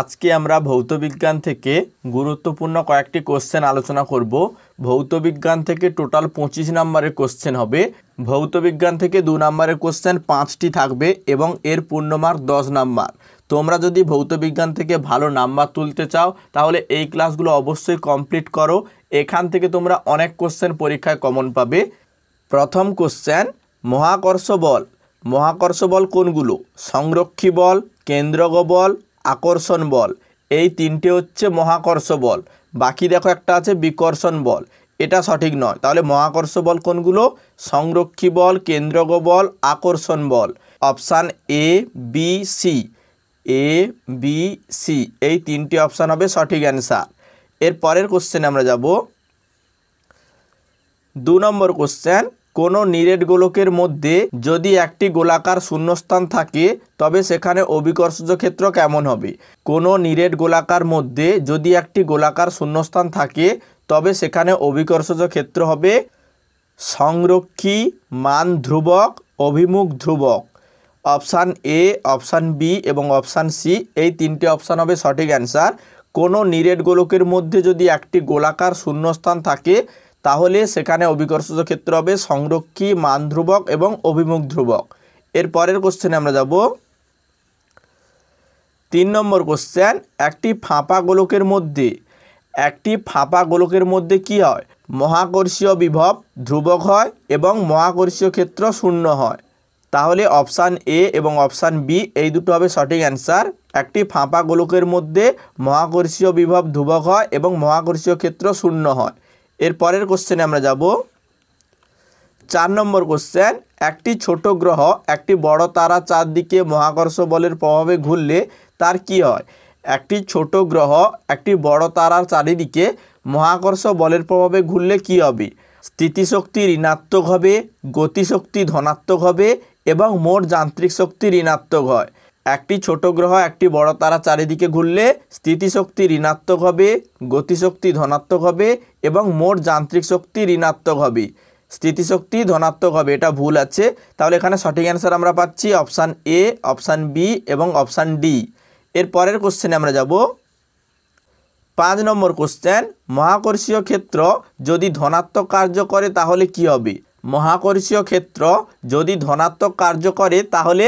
আজকে আমরা ভৌতবিজ্ঞান থেকে গুরুত্বপূর্ণ কয়েকটি কোশ্চেন আলোচনা করব ভৌতবিজ্ঞান থেকে টোটাল পঁচিশ নম্বরের কোশ্চেন হবে ভৌতবিজ্ঞান থেকে দু নম্বরের কোশ্চেন পাঁচটি থাকবে এবং এর পূর্ণমার্ক দশ নাম্বার তোমরা যদি ভৌতবিজ্ঞান থেকে ভালো নাম্বার তুলতে চাও তাহলে এই ক্লাসগুলো অবশ্যই কমপ্লিট করো এখান থেকে তোমরা অনেক কোশ্চেন পরীক্ষায় কমন পাবে প্রথম কোশ্চেন মহাকর্ষ বল মহাকর্ষ বল কোনগুলো সংরক্ষী বল কেন্দ্রগ বল আকর্ষণ বল এই তিনটে হচ্ছে মহাকর্ষ বল বাকি দেখো একটা আছে বিকর্ষণ বল এটা সঠিক নয় তাহলে মহাকর্ষ বল কোনগুলো সংরক্ষী বল কেন্দ্রক বল আকর্ষণ বল option A B C A B C এই তিনটি অপশান হবে সঠিক অ্যান্সার এর পরের কোশ্চেনে আমরা যাব দু নম্বর কোশ্চেন কোনো নিরেট গোলকের মধ্যে যদি একটি গোলাকার শূন্যস্থান থাকে তবে সেখানে অভিকর্ষজ ক্ষেত্র কেমন হবে কোনো নিরেট গোলাকার মধ্যে যদি একটি গোলাকার শূন্যস্থান থাকে তবে সেখানে অভিকর্ষজ ক্ষেত্র হবে সংরক্ষী মান ধ্রুবক অভিমুখ ধ্রুবক অপশান এ অপশান বি এবং অপশান সি এই তিনটি অপশান হবে সঠিক অ্যান্সার কোনো নিরেট গোলকের মধ্যে যদি একটি গোলাকার শূন্যস্থান থাকে তাহলে সেখানে অভিকর্ষজ ক্ষেত্র হবে সংরক্ষী মান ধ্রুবক এবং অভিমুখ ধ্রুবক এর পরের কোশ্চেনে আমরা যাব তিন নম্বর কোশ্চেন একটি ফাঁপা গোলকের মধ্যে একটি ফাঁপা গোলকের মধ্যে কি হয় মহাকর্ষীয় বিভব ধ্রুবক হয় এবং মহাকর্ষীয় ক্ষেত্র শূন্য হয় তাহলে অপশান এ এবং অপশান বি এই দুটো হবে সঠিক অ্যান্সার একটি ফাঁপা গোলকের মধ্যে মহাকর্ষীয় বিভব ধ্রুবক হয় এবং মহাকর্ষীয় ক্ষেত্র শূন্য হয় এর পরের কোশ্চেনে আমরা যাব চার নম্বর কোশ্চেন একটি ছোট গ্রহ একটি বড় তারা চারদিকে মহাকর্ষ বলের প্রভাবে ঘুরলে তার কি হয় একটি ছোট গ্রহ একটি বড় তারার চারিদিকে মহাকর্ষ বলের প্রভাবে ঘুরলে কি হবে স্থিতিশক্তি ঋণাত্মক হবে গতিশক্তি ধনাত্মক হবে এবং মোট যান্ত্রিক শক্তি ঋণাত্মক হয় একটি ছোট গ্রহ একটি বড় তারা চারিদিকে ঘুরলে স্থিতিশক্তি ঋণাত্মক হবে গতিশক্তি ধনাত্মক হবে এবং মোট যান্ত্রিক শক্তি ঋণাত্মক হবে স্থিতিশক্তি ধনাত্মক হবে এটা ভুল আছে তাহলে এখানে সঠিক অ্যান্সার আমরা পাচ্ছি অপশান এ অপশান বি এবং অপশান ডি এর পরের কোশ্চেনে আমরা যাব পাঁচ নম্বর কোশ্চেন মহাকর্ষীয় ক্ষেত্র যদি ধনাত্মক কার্য করে তাহলে কি হবে মহাকর্ষীয় ক্ষেত্র যদি ধনাত্মক কার্য করে তাহলে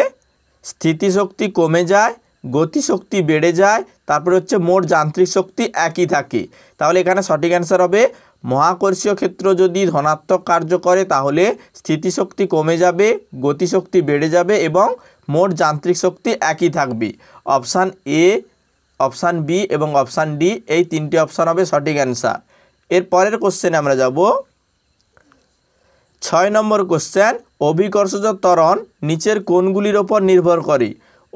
স্থিতিশক্তি কমে যায় গতিশক্তি বেড়ে যায় তারপরে হচ্ছে মোট যান্ত্রিক শক্তি একই থাকে তাহলে এখানে সঠিক অ্যান্সার হবে মহাকর্ষীয় ক্ষেত্র যদি ধনাত্মক কার্য করে তাহলে স্থিতিশক্তি কমে যাবে গতিশক্তি বেড়ে যাবে এবং মোট যান্ত্রিক শক্তি একই থাকবে অপশান এ অপশান বি এবং অপশান ডি এই তিনটি অপশান হবে সঠিক অ্যান্সার এর পরের কোশ্চেনে আমরা যাব ছয় নম্বর কোশ্চেন অভিকর্ষজ তরণ নিচের কোনগুলির ওপর নির্ভর করে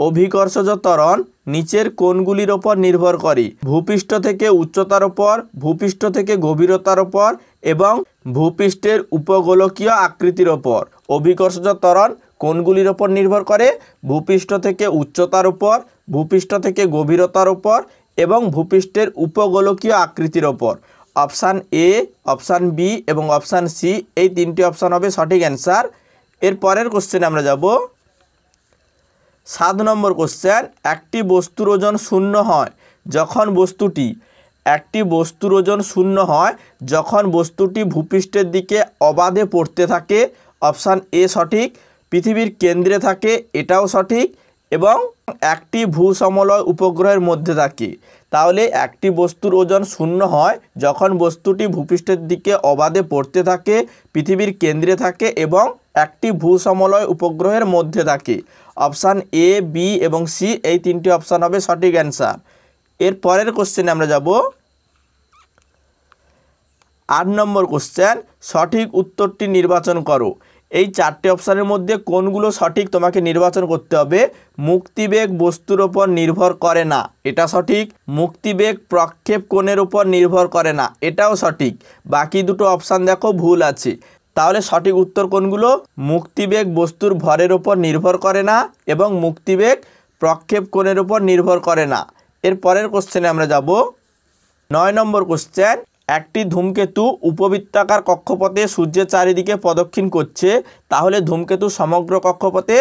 অভিকর্ষজ তরণ নিচের কোনগুলির ওপর নির্ভর করে ভূপৃষ্ঠ থেকে উচ্চতার ওপর ভূপৃষ্ঠ থেকে গভীরতার ওপর এবং ভূপৃষ্ঠের উপগোলকীয় আকৃতির ওপর অভিকর্ষজ তরণ কোনগুলির ওপর নির্ভর করে ভূপৃষ্ঠ থেকে উচ্চতার ওপর ভূপৃষ্ঠ থেকে গভীরতার ওপর এবং ভূপৃষ্ঠের উপগোলকীয় আকৃতির ওপর অপশান এ অপশান বি এবং অপশান সি এই তিনটি অপশান হবে সঠিক অ্যান্সার এর পরের কোশ্চেনে আমরা যাব সাত নম্বর কোশ্চেন একটি বস্তুর ওজন শূন্য হয় যখন বস্তুটি একটি বস্তুর ওজন শূন্য হয় যখন বস্তুটি ভূপৃষ্ঠের দিকে অবাধে পড়তে থাকে অপশান এ সঠিক পৃথিবীর কেন্দ্রে থাকে এটাও সঠিক এবং একটি ভূসমলয় উপগ্রহের মধ্যে থাকে তাহলে একটি বস্তুর ওজন শূন্য হয় যখন বস্তুটি ভূপৃষ্ঠের দিকে অবাধে পড়তে থাকে পৃথিবীর কেন্দ্রে থাকে এবং একটি ভূসমলয় উপগ্রহের মধ্যে থাকে অপশান এ বি এবং সি এই তিনটি অপশান হবে সঠিক অ্যান্সার এর পরের কোশ্চেনে আমরা যাব আট নম্বর কোশ্চেন সঠিক উত্তরটি নির্বাচন করো এই চারটে অপশানের মধ্যে কোনগুলো সঠিক তোমাকে নির্বাচন করতে হবে মুক্তিবেগ বস্তুর ওপর নির্ভর করে না এটা সঠিক মুক্তিবেগ প্রক্ষেপ কোণের উপর নির্ভর করে না এটাও সঠিক বাকি দুটো অপশান দেখো ভুল আছে তাহলে সঠিক উত্তর কোনগুলো মুক্তিবেগ বস্তুর ভরের ওপর নির্ভর করে না এবং মুক্তিবেগ প্রক্ষেপ কোণের উপর নির্ভর করে না এর পরের কোশ্চেনে আমরা যাব নয় নম্বর কোশ্চেন একটি ধূমকেতু উপবৃত্তাকার কক্ষপথে সূর্যের চারিদিকে প্রদক্ষিণ করছে তাহলে ধূমকেতু সমগ্র কক্ষপথে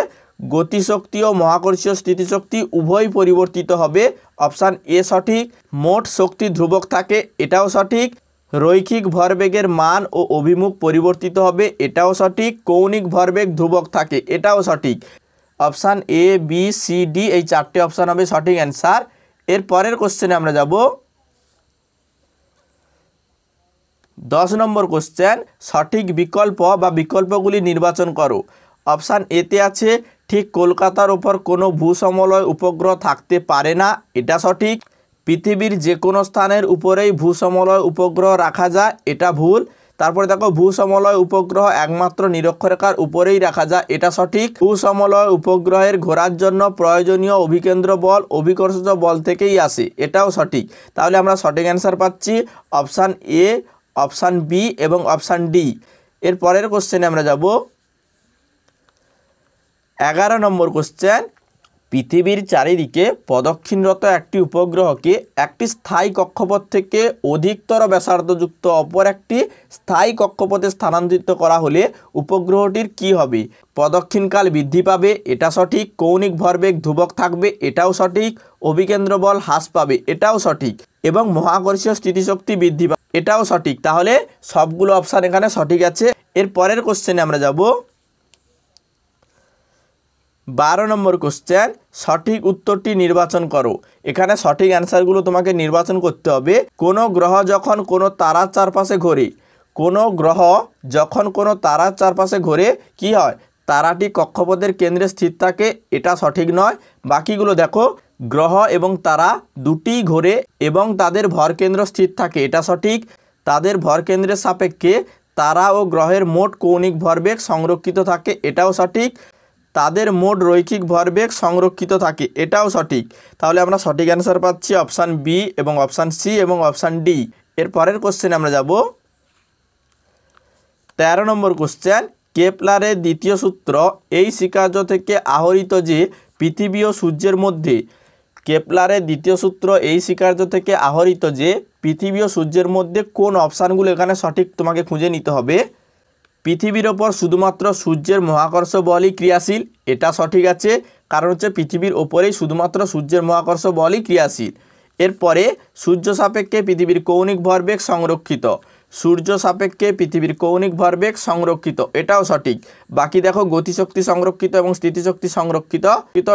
গতিশক্তি ও মহাকর্ষীয় স্থিতিশক্তি উভয় পরিবর্তিত হবে অপশান এ সঠিক মোট শক্তি ধ্রুবক থাকে এটাও সঠিক রৈখিক ভরবেগের মান ও অভিমুখ পরিবর্তিত হবে এটাও সঠিক কৌণিক ভরবেগ ধ্রুবক থাকে এটাও সঠিক option A B C D এই চারটি অপশান হবে সঠিক অ্যান্সার এর পরের কোশ্চেনে আমরা যাব দশ নম্বর কোশ্চেন সঠিক বিকল্প বা বিকল্পগুলি নির্বাচন করো অপশান এতে আছে ঠিক কলকাতার ওপর কোনো ভূসমলয় উপগ্রহ থাকতে পারে না এটা সঠিক পৃথিবীর যে কোনো স্থানের উপরেই ভূসমলয় উপগ্রহ রাখা যায় এটা ভুল তারপরে দেখো ভূসমলয় উপগ্রহ একমাত্র নিরক্ষরেখার উপরেই রাখা যায় এটা সঠিক ভূসমলয় উপগ্রহের ঘোরার জন্য প্রয়োজনীয় অভিকেন্দ্র বল অভিকর্ষ বল থেকেই আসে এটাও সঠিক তাহলে আমরা সঠিক অ্যান্সার পাচ্ছি অপশান এ অপশান বি এবং অপশান ডি এর পরের কোশ্চেনে আমরা যাব এগারো নম্বর কোশ্চেন পৃথিবীর চারিদিকে প্রদক্ষিণরত একটি উপগ্রহকে একটি স্থায়ী কক্ষপথ থেকে অধিকতর ব্যাসার্ধযুক্ত অপর একটি স্থায়ী কক্ষপথে স্থানান্তরিত করা হলে উপগ্রহটির কি হবে প্রদক্ষিণকাল বৃদ্ধি পাবে এটা সঠিক কৌণিক ভরবেগ ধ্রুবক থাকবে এটাও সঠিক অভিকেন্দ্র বল হ্রাস পাবে এটাও সঠিক এবং মহাকর্ষীয় স্থিতিশক্তি বৃদ্ধি পাবে এটাও সঠিক তাহলে সবগুলো অপশান এখানে সঠিক আছে এর পরের কোশ্চেনে আমরা যাব বারো নম্বর কোশ্চেন সঠিক উত্তরটি নির্বাচন করো এখানে সঠিক অ্যান্সারগুলো তোমাকে নির্বাচন করতে হবে কোনো গ্রহ যখন কোনো তারার চারপাশে ঘোরে কোনো গ্রহ যখন কোনো তারার চারপাশে ঘোরে কি হয় তারাটি কক্ষপথের কেন্দ্রে স্থির থাকে এটা সঠিক নয় বাকিগুলো দেখো গ্রহ এবং তারা দুটি ঘোরে এবং তাদের ভরকেন্দ্র স্থির থাকে এটা সঠিক তাদের ভরকেন্দ্রের সাপেক্ষে তারা ও গ্রহের মোট কৌণিক ভরবেগ সংরক্ষিত থাকে এটাও সঠিক তাদের মোট রৈখিক ভরবেগ সংরক্ষিত থাকে এটাও সঠিক তাহলে আমরা সঠিক অ্যান্সার পাচ্ছি অপশান বি এবং অপশান সি এবং অপশান ডি এর পরের কোশ্চেন আমরা যাব তেরো নম্বর কোশ্চেন কেপলারের দ্বিতীয় সূত্র এই শিকার্য থেকে আহরিত যে পৃথিবী ও সূর্যের মধ্যে কেপলারের দ্বিতীয় সূত্র এই স্বীকার্য থেকে আহরিত যে পৃথিবী ও সূর্যের মধ্যে কোন অপশানগুলো এখানে সঠিক তোমাকে খুঁজে নিতে হবে পৃথিবীর ওপর শুধুমাত্র সূর্যের মহাকর্ষ বলই ক্রিয়াশীল এটা সঠিক আছে কারণ হচ্ছে পৃথিবীর ওপরেই শুধুমাত্র সূর্যের মহাকর্ষ বলই ক্রিয়াশীল এরপরে সূর্য সাপেক্ষে পৃথিবীর কৌণিক ভরবেগ সংরক্ষিত সূর্য সাপেক্ষে পৃথিবীর কৌণিক ভরবেগ সংরক্ষিত এটাও সঠিক বাকি দেখো গতিশক্তি সংরক্ষিত এবং স্থিতিশক্তি সংরক্ষিত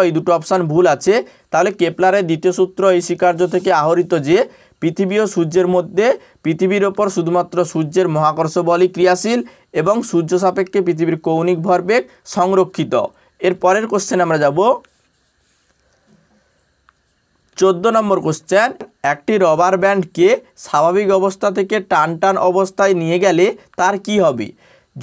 এই দুটো অপশান ভুল আছে তাহলে কেপলারের দ্বিতীয় সূত্র এই স্বীকার্য থেকে আহরিত যে পৃথিবী ও সূর্যের মধ্যে পৃথিবীর ওপর শুধুমাত্র সূর্যের মহাকর্ষ বলই ক্রিয়াশীল এবং সূর্য সাপেক্ষে পৃথিবীর কৌণিক ভরবেগ সংরক্ষিত এর পরের কোশ্চেন আমরা যাব চোদ্দ নম্বর কোশ্চেন একটি রবার ব্যান্ডকে স্বাভাবিক অবস্থা থেকে টান টান অবস্থায় নিয়ে গেলে তার কি হবে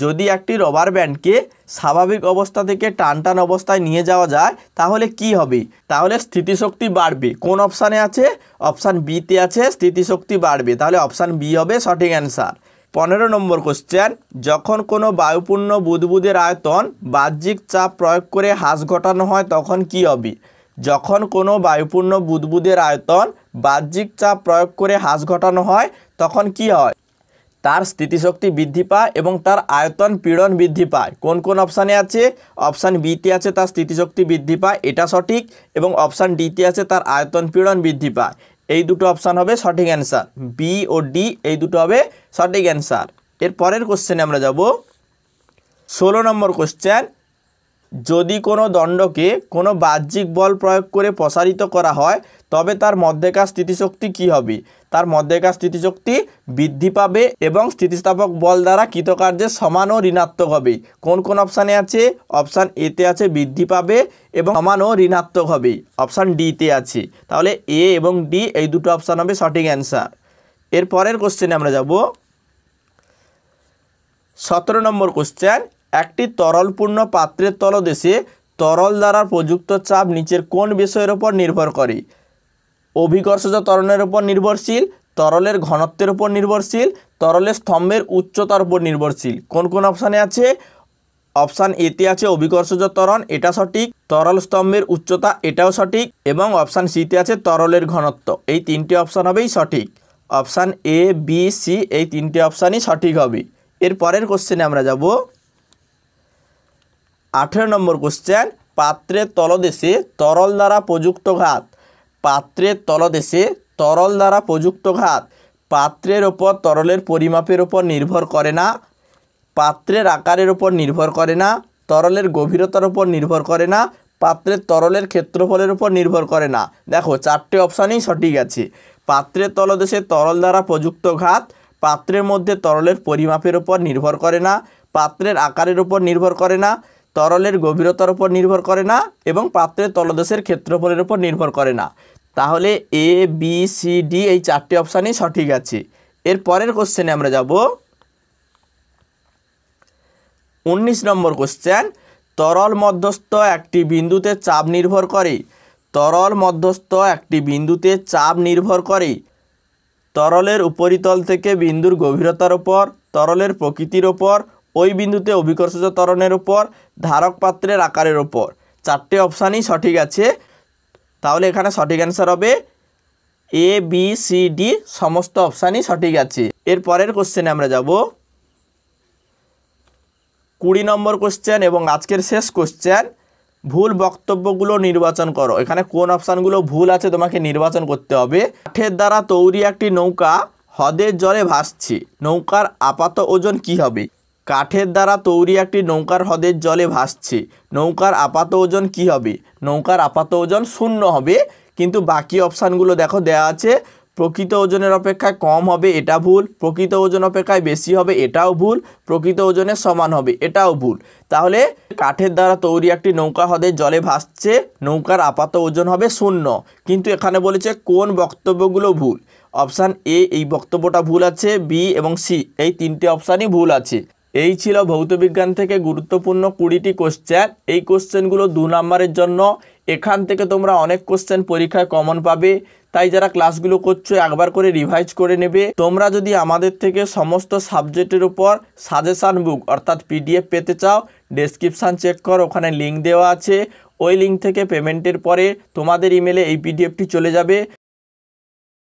যদি একটি রবার ব্যান্ডকে স্বাভাবিক অবস্থা থেকে টান টান অবস্থায় নিয়ে যাওয়া যায় তাহলে কি হবে তাহলে স্থিতিশক্তি বাড়বে কোন অপশানে আছে অপশান বিতে আছে স্থিতিশক্তি বাড়বে তাহলে অপশান বি হবে সঠিক অ্যান্সার পনেরো নম্বর কোশ্চেন যখন কোনো বায়ুপূর্ণ বুদবুদের আয়তন বাহ্যিক চাপ প্রয়োগ করে হ্রাস ঘটানো হয় তখন কি হবে যখন কোনো বায়ুপূর্ণ বুদবুদের আয়তন বাহ্যিক চাপ প্রয়োগ করে হ্রাস ঘটানো হয় তখন কি হয় তার স্থিতিশক্তি বৃদ্ধি পায় এবং তার আয়তন পীড়ন বৃদ্ধি পায় কোন কোন অপশানে আছে অপশান বিতে আছে তার স্থিতিশক্তি বৃদ্ধি পায় এটা সঠিক এবং অপশান ডিতে আছে তার আয়তন পীড়ন বৃদ্ধি পায় এই দুটো অপশান হবে সঠিক অ্যান্সার বি ও ডি এই দুটো হবে সঠিক অ্যান্সার এর পরের কোশ্চেনে আমরা যাব ষোলো নম্বর কোশ্চেন যদি কোনো দণ্ডকে কোনো বাহ্যিক বল প্রয়োগ করে প্রসারিত করা হয় তবে তার মধ্যেকার স্থিতিশক্তি কি হবে তার মধ্যেকার স্থিতিশক্তি বৃদ্ধি পাবে এবং স্থিতিস্থাপক বল দ্বারা কৃতকার্যের সমান ও ঋণাত্মক হবে কোন কোন অপশানে আছে অপশান এতে আছে বৃদ্ধি পাবে এবং সমান ও ঋণাত্মক হবে অপশান ডিতে আছে তাহলে এ এবং ডি এই দুটো অপশান হবে সঠিক অ্যান্সার এর পরের কোশ্চেনে আমরা যাব সতেরো নম্বর কোশ্চেন একটি তরলপূর্ণ পাত্রের তলদেশে তরল দ্বারা প্রযুক্ত চাপ নিচের কোন বিষয়ের ওপর নির্ভর করে অভিকর্ষজ তরণের উপর নির্ভরশীল তরলের ঘনত্বের উপর নির্ভরশীল তরলের স্তম্ভের উচ্চতার উপর নির্ভরশীল কোন কোন অপশানে আছে অপশান এতে আছে অভিকর্ষজ তরণ এটা সঠিক তরল স্তম্ভের উচ্চতা এটাও সঠিক এবং অপশান সিতে আছে তরলের ঘনত্ব এই তিনটি অপশান হবেই সঠিক অপশান এ বি সি এই তিনটি অপশানই সঠিক হবে এর পরের কোশ্চেনে আমরা যাব আঠেরো নম্বর কোশ্চেন পাত্রের তলদেশে তরল দ্বারা প্রযুক্ত ঘাত পাত্রের তলদেশে তরল দ্বারা প্রযুক্ত ঘাত পাত্রের ওপর তরলের পরিমাপের ওপর নির্ভর করে না পাত্রের আকারের ওপর নির্ভর করে না তরলের গভীরতার ওপর নির্ভর করে না পাত্রের তরলের ক্ষেত্রফলের উপর নির্ভর করে না দেখো চারটে অপশানেই সঠিক আছে পাত্রের তলদেশে তরল দ্বারা প্রযুক্ত ঘাত পাত্রের মধ্যে তরলের পরিমাপের উপর নির্ভর করে না পাত্রের আকারের উপর নির্ভর করে না তরলের গভীরতার উপর নির্ভর করে না এবং পাত্রের তলদেশের ক্ষেত্রফলের উপর নির্ভর করে না তাহলে এ বি সি ডি এই চারটি অপশানই সঠিক আছে এর পরের কোশ্চেনে আমরা যাব উনিশ নম্বর কোশ্চেন তরল মধ্যস্থ একটি বিন্দুতে চাপ নির্ভর করে তরল মধ্যস্থ একটি বিন্দুতে চাপ নির্ভর করে তরলের উপরিতল থেকে বিন্দুর গভীরতার ওপর তরলের প্রকৃতির ওপর ওই বিন্দুতে অভিকর্ষজ ত্বরণের উপর ধারক পাত্রের আকারের উপর চারটে অপশানই সঠিক আছে তাহলে এখানে সঠিক অ্যান্সার হবে এ বি সি ডি সমস্ত অপশানই সঠিক আছে এর পরের কোশ্চেনে আমরা যাব কুড়ি নম্বর কোশ্চেন এবং আজকের শেষ কোশ্চেন ভুল বক্তব্যগুলো নির্বাচন করো এখানে কোন অপশানগুলো ভুল আছে তোমাকে নির্বাচন করতে হবে কাঠের দ্বারা তৈরি একটি নৌকা হ্রদের জলে ভাসছে নৌকার আপাত ওজন কি হবে কাঠের দ্বারা তৈরি একটি নৌকার হ্রদের জলে ভাসছে নৌকার আপাত ওজন কী হবে নৌকার আপাত ওজন শূন্য হবে কিন্তু বাকি অপশানগুলো দেখো দেয়া আছে প্রকৃত ওজনের অপেক্ষায় কম হবে এটা ভুল প্রকৃত ওজন অপেক্ষায় বেশি হবে এটাও ভুল প্রকৃত ওজনের সমান হবে এটাও ভুল তাহলে কাঠের দ্বারা তৈরি একটি নৌকা হ্রদের জলে ভাসছে নৌকার আপাত ওজন হবে শূন্য কিন্তু এখানে বলেছে কোন বক্তব্যগুলো ভুল অপশান এ এই বক্তব্যটা ভুল আছে বি এবং সি এই তিনটে অপশানই ভুল আছে এই ছিল ভৌতবিজ্ঞান থেকে গুরুত্বপূর্ণ কুড়িটি কোশ্চেন এই কোশ্চেনগুলো দু নম্বরের জন্য এখান থেকে তোমরা অনেক কোশ্চেন পরীক্ষায় কমন পাবে তাই যারা ক্লাসগুলো করছো একবার করে রিভাইজ করে নেবে তোমরা যদি আমাদের থেকে সমস্ত সাবজেক্টের উপর সাজেশান বুক অর্থাৎ পিডিএফ পেতে চাও ডেসক্রিপশান চেক কর ওখানে লিঙ্ক দেওয়া আছে ওই লিঙ্ক থেকে পেমেন্টের পরে তোমাদের ইমেলে এই পিডিএফটি চলে যাবে